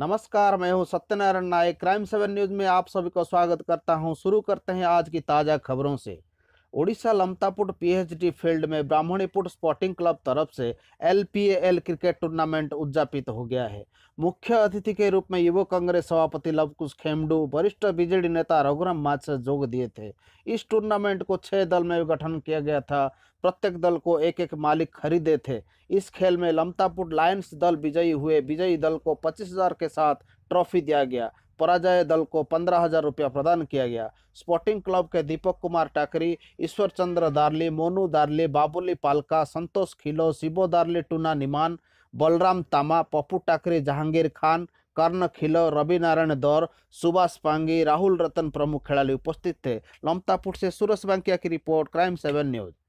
नमस्कार मैं हूं Satyanarayan Nayak crime seven news में आप सभी को स्वागत करता हूं शुरू करते हैं आज की ताज़ा खबरों से ओडिशा लमतापुट पीएचडी फील्ड में ब्राह्मणीपुट स्पोर्टिंग क्लब तरफ से एल क्रिकेट टूर्नामेंट उद्यापित हो गया है मुख्य अतिथि के रूप में युवा कांग्रेस सभापति लवकुश खेमडू वरिष्ठ बीजेडी नेता रघुराम माथ जोग दिए थे इस टूर्नामेंट को छह दल में गठन किया गया था प्रत्येक दल को एक एक मालिक खरीदे थे इस खेल में लमतापुट लायंस दल विजयी हुए विजयी दल को पच्चीस हजार के साथ ट्रॉफी दिया गया पराजय दल को पंद्रह हजार रुपया प्रदान किया गया स्पोर्टिंग क्लब के दीपक कुमार टाकरी ईश्वर चंद्र दार्ली मोनू दार्ली बाबुली पालका संतोष खिलो शिबो दार्ली टूना निमान बलराम तामा पप्पू टाकरी जहांगीर खान कर्ण खिलो रवि नारायण दौर सुभाष पांगी राहुल रतन प्रमुख खिलाड़ी उपस्थित थे लमतापुर से सूरज बांकिया की रिपोर्ट क्राइम सेवन न्यूज